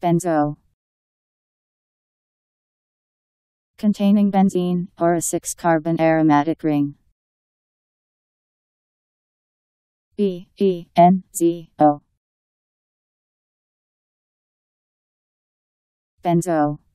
Benzo containing benzene, or a 6-carbon aromatic ring. B E N Z O Benzo